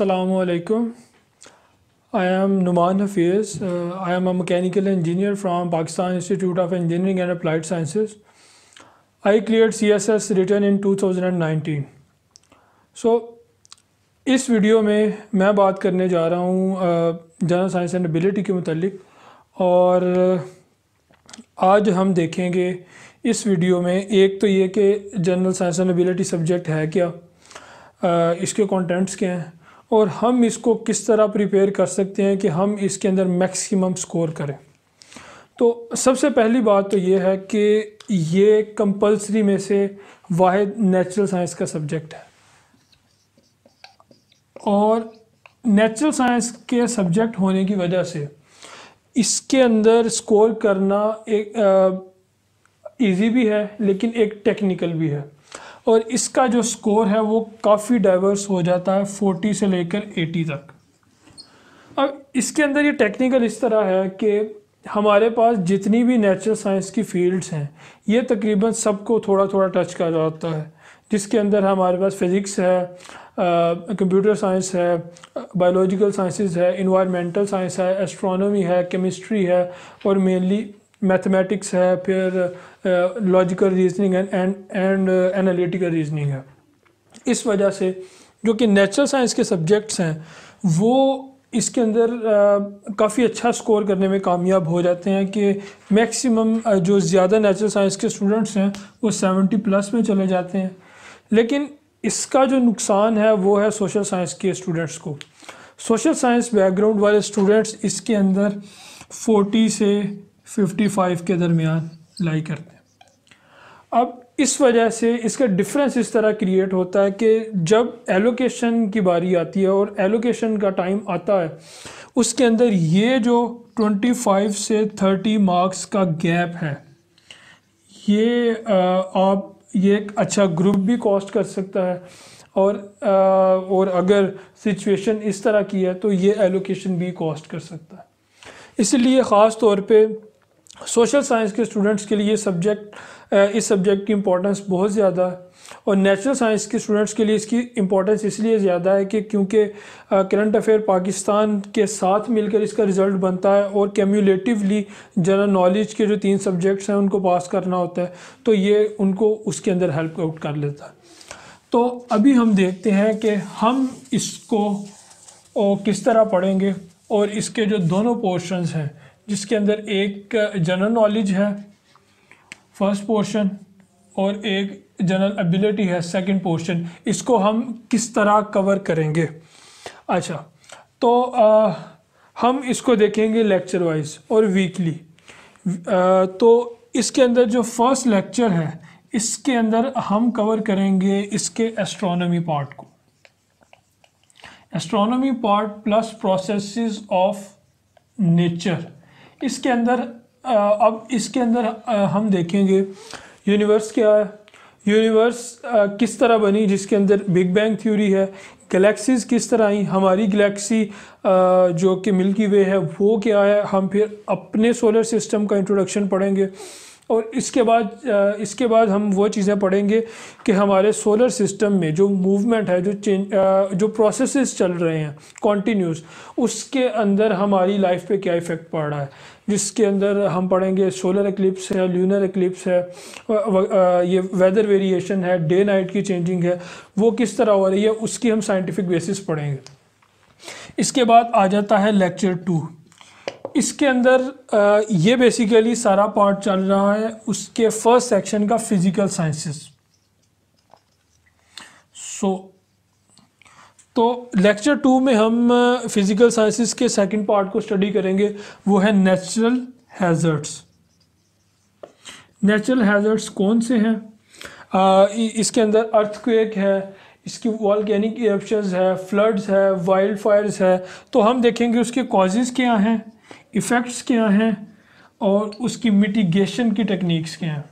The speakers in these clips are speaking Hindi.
Assalamu alaikum. I am Numan Hafiz. Uh, I am a mechanical engineer from Pakistan Institute of Engineering and Applied Sciences. I cleared CSS written in 2019. So, इस वीडियो में मैं बात करने जा रहा हूँ जनरल साइंस एंड एबिलिटी के मतलब और आज हम देखेंगे इस वीडियो में एक तो ये कि general science and ability subject है क्या आ, इसके कंटेंट्स क्या हैं और हम इसको किस तरह प्रिपेयर कर सकते हैं कि हम इसके अंदर मैक्सिमम स्कोर करें तो सबसे पहली बात तो ये है कि ये कंपलसरी में से वाद नेचुरल साइंस का सब्जेक्ट है और नेचुरल साइंस के सब्जेक्ट होने की वजह से इसके अंदर स्कोर करना एक ईजी भी है लेकिन एक टेक्निकल भी है और इसका जो स्कोर है वो काफ़ी डाइवर्स हो जाता है फोर्टी से लेकर एटी तक अब इसके अंदर ये टेक्निकल इस तरह है कि हमारे पास जितनी भी नेचुरल साइंस की फील्ड्स हैं ये तकरीबन सबको थोड़ा थोड़ा टच कर जाता है जिसके अंदर हमारे पास फिज़िक्स है कंप्यूटर साइंस है बायोलॉजिकल साइंसेस है इन्वायरमेंटल साइंस है एस्ट्रोनॉमी है केमिस्ट्री है और मेनली मैथमेटिक्स है फिर logical reasoning and and analytical reasoning है इस वजह से जो कि नेचुरल साइंस के सब्जेक्ट्स हैं वो इसके अंदर uh, काफ़ी अच्छा स्कोर करने में कामयाब हो जाते हैं कि मैक्सिमम uh, जो ज़्यादा नेचुरल साइंस के स्टूडेंट्स हैं वो सेवेंटी प्लस में चले जाते हैं लेकिन इसका जो नुकसान है वो है सोशल साइंस के स्टूडेंट्स को सोशल साइंस बैकग्राउंड वाले स्टूडेंट्स इसके अंदर फोर्टी से फिफ्टी फाइव के दरमियान सिलाई करते हैं अब इस वजह से इसका डिफरेंस इस तरह क्रिएट होता है कि जब एलोकेशन की बारी आती है और एलोकेशन का टाइम आता है उसके अंदर ये जो 25 से 30 मार्क्स का गैप है ये आप ये एक अच्छा ग्रुप भी कॉस्ट कर सकता है और आ, और अगर सिचुएशन इस तरह की है तो ये एलोकेशन भी कॉस्ट कर सकता है इसलिए ख़ास तौर पे सोशल साइंस के स्टूडेंट्स के लिए सब्जेक्ट uh, इस सब्जेक्ट की इम्पोर्टेंस बहुत ज़्यादा है और नेचुरल साइंस के स्टूडेंट्स के लिए इसकी इम्पोर्टेंस इसलिए ज़्यादा है कि क्योंकि करंट uh, अफेयर पाकिस्तान के साथ मिलकर इसका रिज़ल्ट बनता है और कम्यूलेटिवली जनरल नॉलेज के जो तीन सब्जेक्ट्स हैं उनको पास करना होता है तो ये उनको उसके अंदर हेल्प आउट कर लेता है तो अभी हम देखते हैं कि हम इसको किस तरह पढ़ेंगे और इसके जो दोनों पोर्शन हैं जिसके अंदर एक जनरल नॉलेज है फर्स्ट पोर्शन और एक जनरल एबिलिटी है सेकंड पोर्शन इसको हम किस तरह कवर करेंगे अच्छा तो आ, हम इसको देखेंगे लेक्चर वाइज और वीकली तो इसके अंदर जो फर्स्ट लेक्चर है इसके अंदर हम कवर करेंगे इसके एस्ट्रोनॉमी पार्ट को astronomy part plus processes of nature इसके अंदर अब इसके अंदर हम देखेंगे यूनिवर्स क्या है यूनिवर्स किस तरह बनी जिसके अंदर बिग बैंग थ्योरी है गैलेक्सीज़ किस तरह आई हमारी गैलेक्सी जो कि मिल्की वे है वो क्या है हम फिर अपने सोलर सिस्टम का इंट्रोडक्शन पढ़ेंगे और इसके बाद इसके बाद हम वो चीज़ें पढ़ेंगे कि हमारे सोलर सिस्टम में जो मूवमेंट है जो चेंज जो प्रोसेसेस चल रहे हैं कॉन्टीन्यूस उसके अंदर हमारी लाइफ पे क्या इफ़ेक्ट पड़ रहा है जिसके अंदर हम पढ़ेंगे सोलर एक्लिप्स है ल्यूनर एक्लिप्स है ये वेदर वेरिएशन है डे नाइट की चेंजिंग है वो किस तरह हो रही है उसकी हम साइंटिफिक बेसिस पढ़ेंगे इसके बाद आ जाता है लेक्चर टू इसके अंदर ये बेसिकली सारा पार्ट चल रहा है उसके फर्स्ट सेक्शन का फिज़िकल साइंसेस सो तो लेक्चर टू में हम फिज़िकल साइंसेस के सेकंड पार्ट को स्टडी करेंगे वो है नेचुरल हैज़र्ड्स नेचुरल हैज़र्ड्स कौन से हैं इसके अंदर अर्थक्वेक है इसकी वॉलगैनिक इरप्शन है फ्लड्स है वाइल्ड फायर्स है तो हम देखेंगे उसके कॉजेज़ क्या हैं इफ़ेक्ट्स क्या हैं और उसकी मिटिगेशन की टेक्निक्स क्या हैं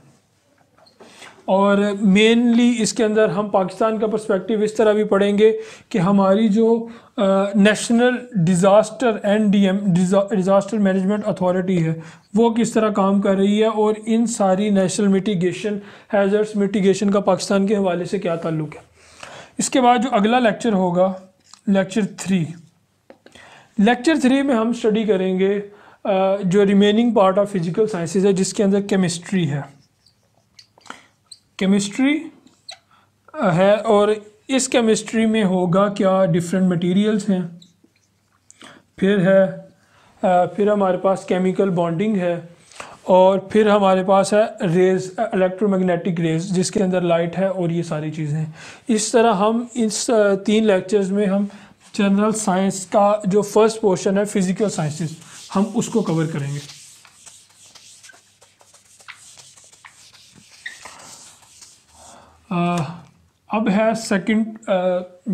और मेनली इसके अंदर हम पाकिस्तान का पर्सपेक्टिव इस तरह भी पढ़ेंगे कि हमारी जो national disaster N D M disaster management authority है वो किस तरह काम कर रही है और इन सारी नेशनल मिटिगेशन हैजर्स मिटिगेशन का पाकिस्तान के हवाले से क्या ताल्लुक़ है इसके बाद जो अगला लेक्चर होगा लेक्चर थ्री लेक्चर थ्री में हम स्टडी करेंगे जो remaining part of physical sciences है जिसके अंदर केमिस्ट्री है केमिस्ट्री है और इस केमिस्ट्री में होगा क्या डिफरेंट मटेरियल्स हैं फिर है फिर हमारे पास केमिकल बॉन्डिंग है और फिर हमारे पास है रेज इलेक्ट्रोमैग्नेटिक रेज जिसके अंदर लाइट है और ये सारी चीज़ें इस तरह हम इस तीन लेक्चर्स में हम जनरल साइंस का जो फर्स्ट पोर्शन है फिजिकल साइंसेस हम उसको कवर करेंगे आ, uh, अब है सेकंड uh,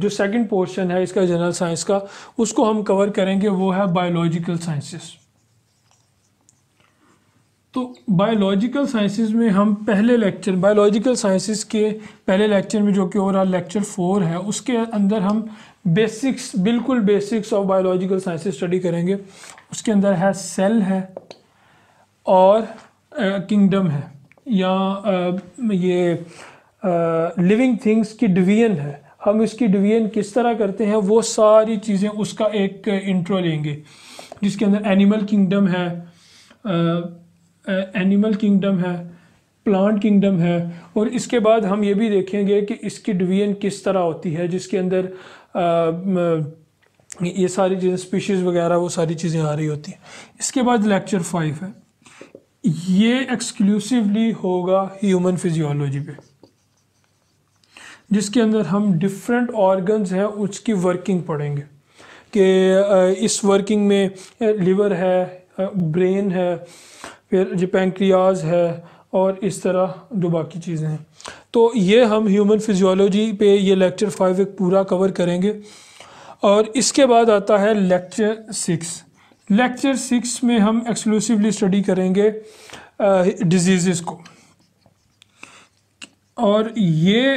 जो सेकंड पोर्शन है इसका जनरल साइंस का उसको हम कवर करेंगे वो है बायोलॉजिकल साइंसेस तो बायोलॉजिकल साइंसेज में हम पहले लेक्चर बायोलॉजिकल साइंसिस के पहले लेक्चर में जो कि ओवरऑल लेक्चर फोर है उसके अंदर हम बेसिक्स बिल्कुल basics of biological sciences study करेंगे उसके अंदर है सेल है और किंगडम है या आ, ये लिविंग थिंग्स की डिवीजन है हम इसकी डिवीजन किस तरह करते हैं वो सारी चीज़ें उसका एक इंट्रो लेंगे जिसके अंदर एनिमल किंगडम है आ, एनिमल किंगडम है प्लांट किंगडम है और इसके बाद हम ये भी देखेंगे कि इसकी डिवीजन किस तरह होती है जिसके अंदर आ, ये सारी चीज़ें स्पीशीज़ वगैरह वो सारी चीज़ें आ रही होती हैं इसके बाद लेक्चर फाइव है ये एक्सक्लूसिवली होगा ह्यूमन फिजियोलॉजी पे जिसके अंदर हम डिफरेंट ऑर्गन्स हैं उसकी वर्किंग पढ़ेंगे कि इस वर्किंग में लिवर है ब्रेन है फिर जी पेंक्रियाज है और इस तरह जो बाकी चीज़ें हैं तो ये हम ह्यूमन फिजियोलॉजी पे ये लेक्चर फाइव एक पूरा कवर करेंगे और इसके बाद आता है लेक्चर सिक्स लेक्चर सिक्स में हम एक्सक्लूसिवली स्टडी करेंगे डिजीज़ को और ये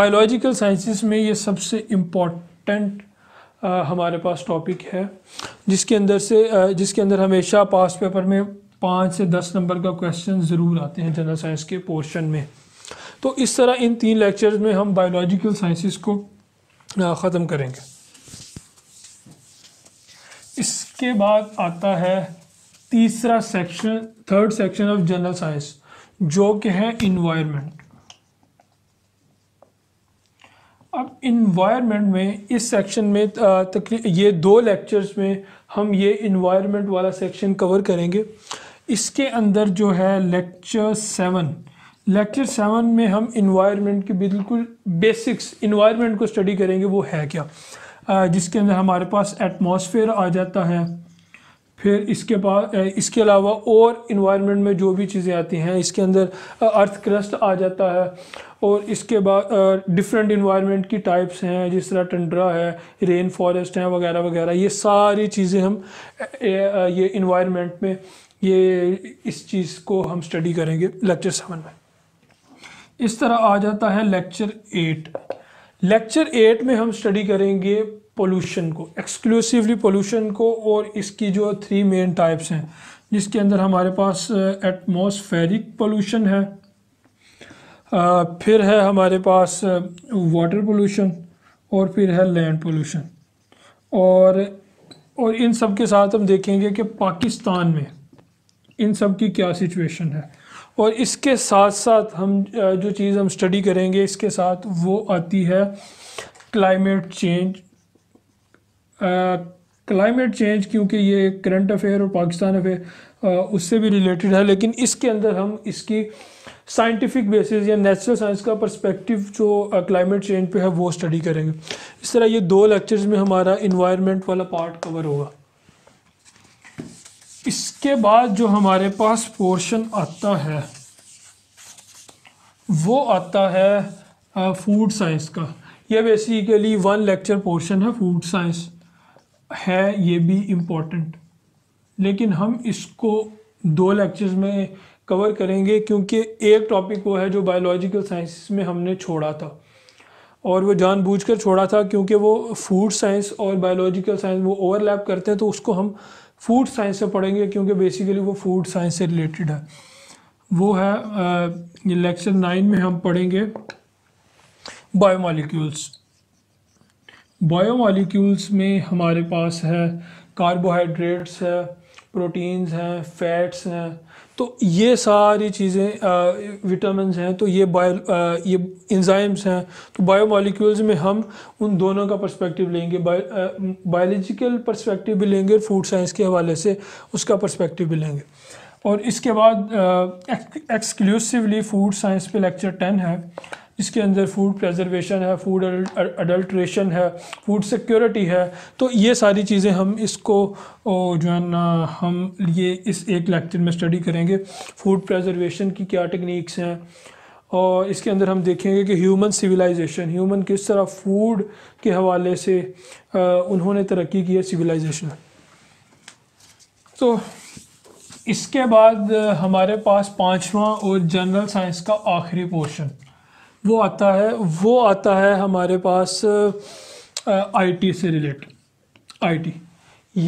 बायोलॉजिकल साइंसिस में ये सबसे इम्पॉर्टेंट हमारे पास टॉपिक है जिसके अंदर से आ, जिसके अंदर हमेशा पास पेपर में पाँच से दस नंबर का क्वेश्चन ज़रूर आते हैं जनरल साइंस के पोर्शन में तो इस तरह इन तीन लेक्चर्स में हम बायोलॉजिकल साइंसिस को ख़त्म करेंगे इसके बाद आता है तीसरा section third section of general science जो कि है इन्वायरमेंट अब इन्वायरमेंट में इस सेक्शन में तक ये दो लेक्चर्स में हम ये इन्वायरमेंट वाला सेक्शन कवर करेंगे इसके अंदर जो है लेक्चर सेवन लेक्चर सेवन में हम इन्वायरमेंट के बिल्कुल बेसिक्स इन्वायरमेंट को स्टडी करेंगे वो है क्या जिसके अंदर हमारे पास एटमॉस्फेयर आ जाता है फिर इसके बाद इसके अलावा और इन्वायरमेंट में जो भी चीज़ें आती हैं इसके अंदर अर्थ क्रस्ट आ जाता है और इसके बाद डिफरेंट इन्वायरमेंट की टाइप्स हैं जिस तरह टंड्रा है रेन फॉरेस्ट हैं वगैरह वगैरह ये सारी चीज़ें हम ये इन्वायरमेंट में ये इस चीज़ को हम स्टडी करेंगे लेक्चर सेवन में इस तरह आ जाता है लेक्चर एट लेक्चर एट में हम स्टडी करेंगे पोल्यूशन को एक्सक्लूसिवली पोल्यूशन को और इसकी जो थ्री मेन टाइप्स हैं जिसके अंदर हमारे पास एटमॉस्फेरिक uh, पोल्यूशन है uh, फिर है हमारे पास वाटर uh, पोल्यूशन और फिर है लैंड पोल्यूशन और और इन सब के साथ हम देखेंगे कि पाकिस्तान में इन सब की क्या सिचुएशन है और इसके साथ साथ हम जो चीज़ हम स्टडी करेंगे इसके साथ वो आती है क्लाइमेट चेंज क्लाइमेट चेंज क्योंकि ये करंट अफेयर और पाकिस्तान अफेयर उससे भी रिलेटेड है लेकिन इसके अंदर हम इसकी साइंटिफिक बेसिस या नेचुरल साइंस का पर्सपेक्टिव जो क्लाइमेट चेंज पे है वो स्टडी करेंगे इस तरह ये दो लेक्चर्स में हमारा इन्वायरमेंट वाला पार्ट कवर होगा इसके बाद जो हमारे पास पोर्शन आता है वो आता है फूड साइंस का ये बेसिकली वन लेक्चर पोर्शन है फूड साइंस है ये भी इम्पोर्टेंट लेकिन हम इसको दो लेक्चर्स में कवर करेंगे क्योंकि एक टॉपिक वो है जो बायोलॉजिकल साइंस में हमने छोड़ा था और वो जानबूझकर छोड़ा था क्योंकि वो फूड साइंस और बायोलॉजिकल साइंस वो ओवरलैप करते हैं तो उसको हम फूड साइंस से पढ़ेंगे क्योंकि बेसिकली वो फूड साइंस से रिलेटेड है वो है लेक्चर नाइन में हम पढ़ेंगे बायोमालिक्यूल्स बायोमालिक्यूल्स में हमारे पास है कार्बोहाइड्रेट्स है प्रोटीन्स हैं फैट्स हैं तो ये सारी चीज़ें विटामिन हैं तो ये बायो ये इंजाइम्स हैं तो बायोमालिक्यूल्स में हम उन दोनों का पर्सपेक्टिव लेंगे बायोलॉजिकल पर्सपेक्टिव भी लेंगे और फूड साइंस के हवाले से उसका पर्सपेक्टिव भी लेंगे और इसके बाद एक्सक्लूसिवली फूड साइंस पे लेक्चर टेन है इसके अंदर फूड प्रजर्वेशन है फूड अडल्ट्रेशन है फूड सिक्योरिटी है तो ये सारी चीज़ें हम इसको जो है ना हम ये इस एक लेक्चर में स्टडी करेंगे फूड प्रज़र्वेशन की क्या टेक्निक्स हैं और इसके अंदर हम देखेंगे कि ह्यूमन सिविलाइजेशन ह्यूमन किस तरह फूड के हवाले से आ, उन्होंने तरक्की की है सिविलाइजेशन तो इसके बाद हमारे पास पांचवा और जनरल साइंस का आखिरी पोर्शन वो आता है वो आता है हमारे पास आईटी से रिलेटेड आईटी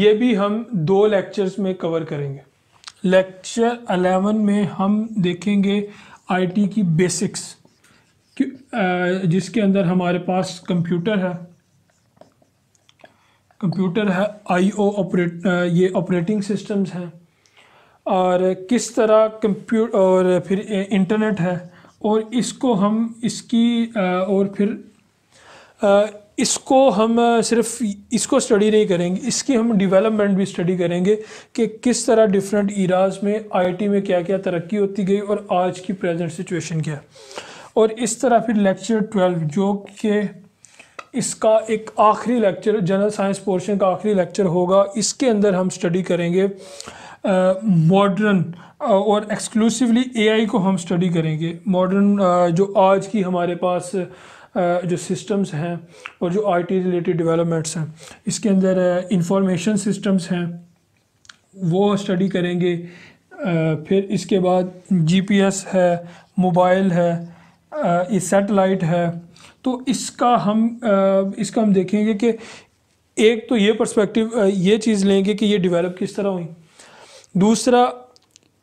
ये भी हम दो लेक्चर्स में कवर करेंगे लेक्चर अलेवन में हम देखेंगे आईटी की बेसिक्स जिसके अंदर हमारे पास कंप्यूटर है कंप्यूटर है आईओ ऑपरेट ये ऑपरेटिंग सिस्टम्स हैं और किस तरह कंप्यूटर और फिर इंटरनेट है और इसको हम इसकी और फिर इसको हम सिर्फ इसको स्टडी नहीं करेंगे इसकी हम डेवलपमेंट भी स्टडी करेंगे कि किस तरह डिफरेंट इराज में आईटी में क्या क्या तरक्की होती गई और आज की प्रेजेंट सिचुएशन क्या है और इस तरह फिर लेक्चर ट्वेल्व जो कि इसका एक आखिरी लेक्चर जनरल साइंस पोर्शन का आखिरी लेक्चर होगा इसके अंदर हम स्टडी करेंगे मॉडर्न uh, और एक्सक्लूसिवली एआई को हम स्टडी करेंगे मॉडर्न जो आज की हमारे पास जो सिस्टम्स हैं और जो आईटी रिलेटेड डेवलपमेंट्स हैं इसके अंदर इंफॉर्मेशन सिस्टम्स हैं वो स्टडी करेंगे फिर इसके बाद जीपीएस है मोबाइल है ये सेटेलाइट है तो इसका हम इसका हम देखेंगे कि एक तो ये पर्सपेक्टिव ये चीज़ लेंगे कि ये डेवलप किस तरह हुई दूसरा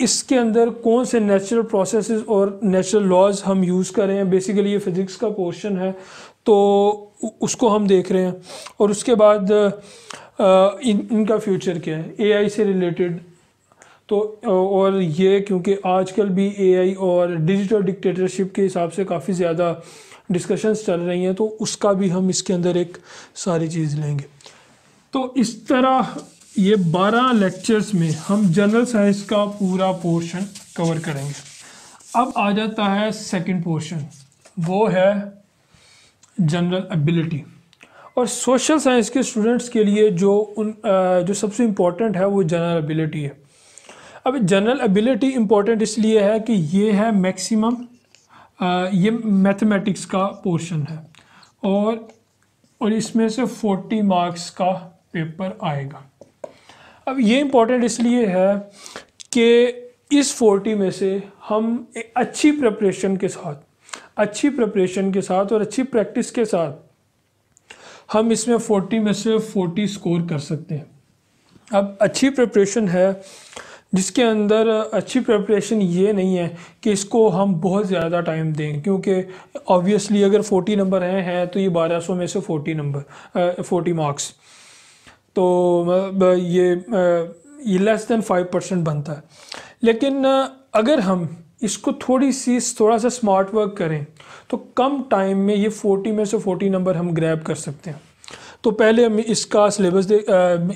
इसके अंदर कौन से नेचुरल प्रोसेसेस और नेचुरल लॉज हम यूज़ कर रहे हैं बेसिकली ये फिज़िक्स का पोर्शन है तो उसको हम देख रहे हैं और उसके बाद इन इनका फ्यूचर क्या है एआई से रिलेटेड तो और ये क्योंकि आजकल भी एआई और डिजिटल डिक्टेटरशिप के हिसाब से काफ़ी ज़्यादा डिस्कशंस चल रही हैं तो उसका भी हम इसके अंदर एक सारी चीज़ लेंगे तो इस तरह ये 12 लेक्चर्स में हम जनरल साइंस का पूरा पोर्शन कवर करेंगे अब आ जाता है सेकंड पोर्शन वो है जनरल एबिलिटी और सोशल साइंस के स्टूडेंट्स के लिए जो उन जो सबसे इम्पोर्टेंट है वो जनरल एबिलिटी है अब जनरल एबिलिटी इम्पोर्टेंट इसलिए है कि ये है मैक्सिमम ये मैथमेटिक्स का पोर्शन है और और इसमें से 40 मार्क्स का पेपर आएगा अब ये इम्पोर्टेंट इसलिए है कि इस फोर्टी में से हम अच्छी प्रपरेशन के साथ अच्छी प्रपरेशन के साथ और अच्छी प्रैक्टिस के साथ हम इसमें फोर्टी में से फोर्टी स्कोर कर सकते हैं अब अच्छी प्रपरेशन है जिसके अंदर अच्छी प्रपरेशन ये नहीं है कि इसको हम बहुत ज़्यादा टाइम दें क्योंकि ऑब्वियसली अगर फोर्टी नंबर हैं हैं तो ये बारह सौ में से फोर्टी नंबर फोर्टी मार्क्स तो ये ये लेस देन फाइव परसेंट बनता है लेकिन अगर हम इसको थोड़ी सी थोड़ा सा स्मार्ट वर्क करें तो कम टाइम में ये फोर्टी में से फोर्टी नंबर हम ग्रैब कर सकते हैं तो पहले हम इसका सिलेबस दे,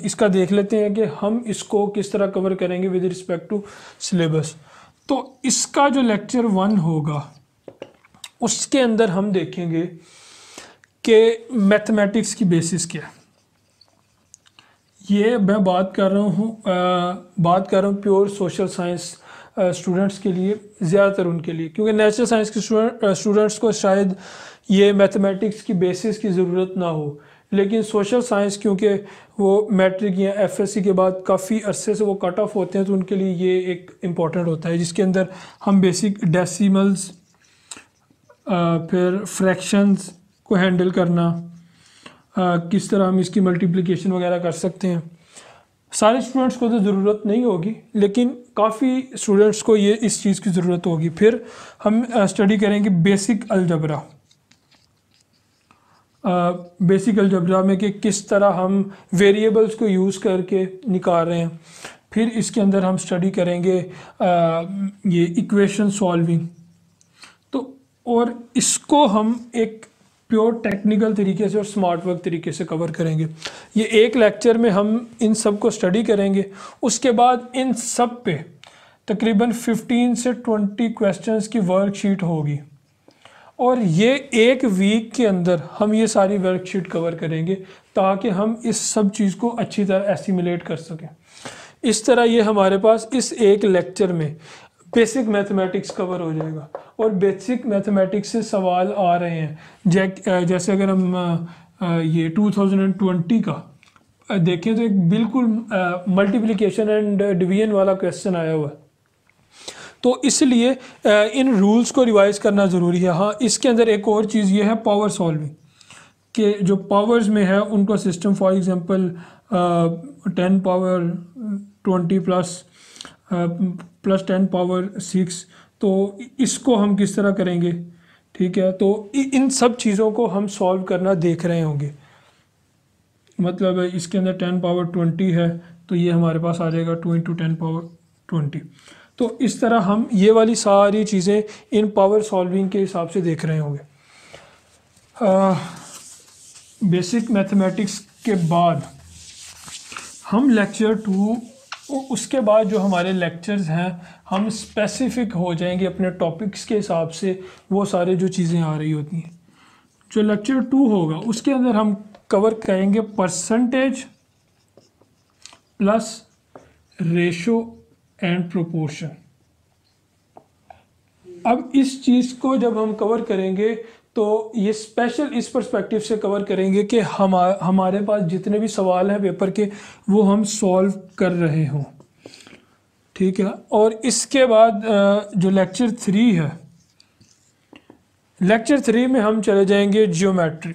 इसका देख लेते हैं कि हम इसको किस तरह कवर करेंगे विद रिस्पेक्ट टू सिलेबस तो इसका जो लेक्चर वन होगा उसके अंदर हम देखेंगे कि मैथमेटिक्स की बेसिस क्या है ये मैं बात कर रहा हूँ बात कर रहा हूँ प्योर सोशल साइंस स्टूडेंट्स के लिए ज़्यादातर उनके लिए क्योंकि नेचुरल साइंस के स्टूडेंट्स को शायद ये मैथमेटिक्स की बेसिस की ज़रूरत ना हो लेकिन सोशल साइंस क्योंकि वो मैट्रिक या एफएससी के बाद काफ़ी अरसे से वो कट ऑफ होते हैं तो उनके लिए ये एक इम्पॉर्टेंट होता है जिसके अंदर हम बेसिक डेसिमल्स फिर फ्रैक्शंस को हैंडल करना आ, किस तरह हम इसकी मल्टीप्लिकेशन वगैरह कर सकते हैं सारे स्टूडेंट्स को तो ज़रूरत नहीं होगी लेकिन काफ़ी स्टूडेंट्स को ये इस चीज़ की ज़रूरत होगी फिर हम स्टडी करेंगे बेसिक अलजबरा बेसिक अलजबरा में कि किस तरह हम वेरिएबल्स को यूज़ करके निकाल रहे हैं फिर इसके अंदर हम स्टडी करेंगे आ, ये इक्वेशन सॉल्विंग तो और इसको हम एक प्योर टेक्निकल तरीके से और स्मार्ट वर्क तरीके से कवर करेंगे ये एक लेक्चर में हम इन सब को स्टडी करेंगे उसके बाद इन सब पे तकरीबन 15 से 20 क्वेश्चंस की वर्कशीट होगी और ये एक वीक के अंदर हम ये सारी वर्कशीट कवर करेंगे ताकि हम इस सब चीज़ को अच्छी तरह एस्टिमुलेट कर सकें इस तरह ये हमारे पास इस एक लेक्चर में बेसिक मैथमेटिक्स कवर हो जाएगा और बेसिक मैथमेटिक्स से सवाल आ रहे हैं जैक जैसे अगर हम ये 2020 का देखें तो एक बिल्कुल मल्टीप्लिकेशन एंड डिवीजन वाला क्वेश्चन आया हुआ है तो इसलिए इन रूल्स को रिवाइज करना ज़रूरी है हाँ इसके अंदर एक और चीज़ ये है पावर सॉल्विंग के जो पावर्स में है उनका system for example ten power twenty plus plus ten power six तो इसको हम किस तरह करेंगे ठीक है तो इन सब चीज़ों को हम सॉल्व करना देख रहे होंगे मतलब इसके अंदर टेन पावर ट्वेंटी है तो ये हमारे पास आ जाएगा two into ten power twenty तो इस तरह हम ये वाली सारी चीज़ें इन पावर सॉल्विंग के हिसाब से देख रहे होंगे बेसिक मैथमेटिक्स के बाद हम लेक्चर टू उसके बाद जो हमारे लेक्चर्स हैं हम स्पेसिफिक हो जाएंगे अपने टॉपिक्स के हिसाब से वो सारे जो चीज़ें आ रही होती हैं जो लेक्चर टू होगा उसके अंदर हम कवर करेंगे percentage plus ratio and proportion अब इस चीज़ को जब हम कवर करेंगे तो ये स्पेशल इस परस्पेक्टिव से कवर करेंगे कि हम हमारे पास जितने भी सवाल हैं पेपर के वो हम सॉल्व कर रहे हों ठीक है और इसके बाद जो लेक्चर थ्री है लेक्चर थ्री में हम चले जाएंगे जियोमेट्री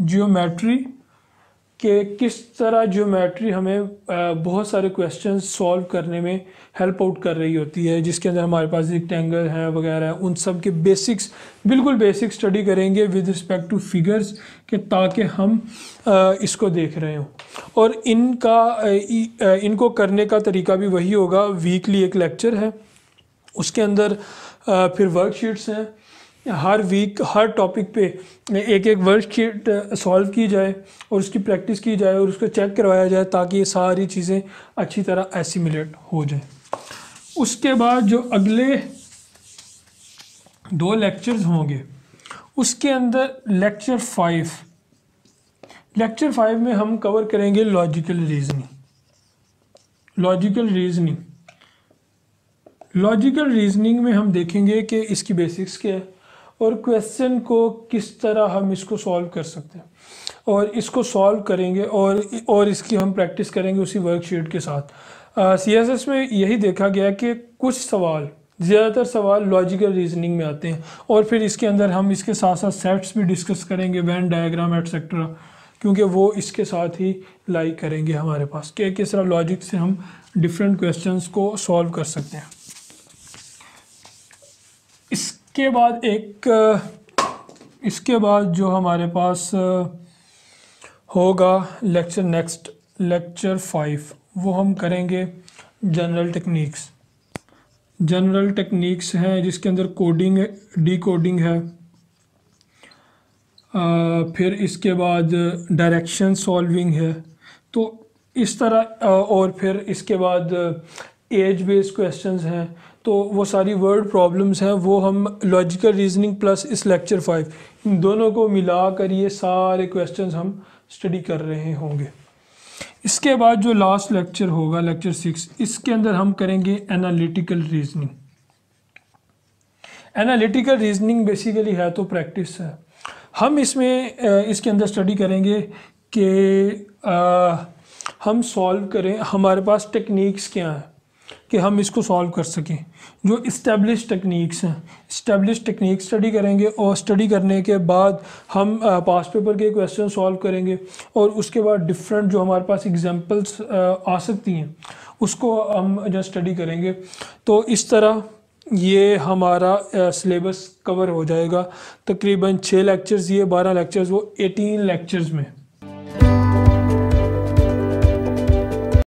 जियोमेट्री कि किस तरह ज्योमेट्री हमें बहुत सारे क्वेश्चन सॉल्व करने में हेल्प आउट कर रही होती है जिसके अंदर हमारे पास रिक्टेंगल हैं वगैरह हैं उन सब के बेसिक्स बिल्कुल बेसिक स्टडी करेंगे विद रिस्पेक्ट टू फिगर्स के ताकि हम इसको देख रहे हों और इनका इनको करने का तरीका भी वही होगा वीकली एक लेक्चर है उसके अंदर फिर वर्कशीट्स हैं हर वीक हर टॉपिक पे एक एक वर्कशीट सॉल्व की जाए और उसकी प्रैक्टिस की जाए और उसको चेक करवाया जाए ताकि ये सारी चीज़ें अच्छी तरह एसिमिलेट हो जाए उसके बाद जो अगले दो लेक्चर्स होंगे उसके अंदर लेक्चर फाइव लेक्चर फाइव में हम कवर करेंगे logical reasoning logical reasoning logical reasoning में हम देखेंगे कि इसकी बेसिक्स क्या है और क्वेश्चन को किस तरह हम इसको सॉल्व कर सकते हैं और इसको सॉल्व करेंगे और और इसकी हम प्रैक्टिस करेंगे उसी वर्कशीट के साथ सी एस एस में यही देखा गया कि कुछ सवाल ज़्यादातर सवाल लॉजिकल रीजनिंग में आते हैं और फिर इसके अंदर हम इसके साथ साथ सेट्स भी डिस्कस करेंगे वैन डायग्राम एटसेट्रा क्योंकि वो इसके साथ ही लाइक करेंगे हमारे पास कि किस तरह लॉजिक से हम डिफरेंट क्वेश्चंस को सॉल्व कर सकते हैं इस इसके बाद एक इसके बाद जो हमारे पास होगा लेक्चर नेक्स्ट लेक्चर फाइव वो हम करेंगे जनरल टेक्निक्स जनरल टेक्निक्स हैं जिसके अंदर कोडिंग डी कोडिंग है फिर इसके बाद डायरेक्शन सॉल्विंग है तो इस तरह और फिर इसके बाद एज बेस्ड क्वेश्चंस हैं तो वो सारी वर्ड प्रॉब्लम्स हैं वो हम लॉजिकल रीजनिंग प्लस इस लेक्चर फाइव इन दोनों को मिला कर ये सारे क्वेश्चन हम स्टडी कर रहे होंगे इसके बाद जो लास्ट लेक्चर होगा लेक्चर सिक्स इसके अंदर हम करेंगे analytical reasoning analytical reasoning basically है तो प्रैक्टिस है हम इसमें इसके अंदर स्टडी करेंगे कि हम सॉल्व करें हमारे पास टेक्निक्स क्या हैं कि हम इसको सॉल्व कर सकें जो इस्टेब्लिश टेक्निक्स हैं इस्टेब्लिश टेक्निक स्टडी करेंगे और स्टडी करने के बाद हम पास पेपर के क्वेश्चन सॉल्व करेंगे और उसके बाद डिफरेंट जो हमारे पास एग्जांपल्स आ सकती हैं उसको हम जो स्टडी करेंगे तो इस तरह ये हमारा सिलेबस कवर हो जाएगा तकरीबन छः लेक्चर्स ये बारह लेक्चर्स वो एटीन लेक्चर्स में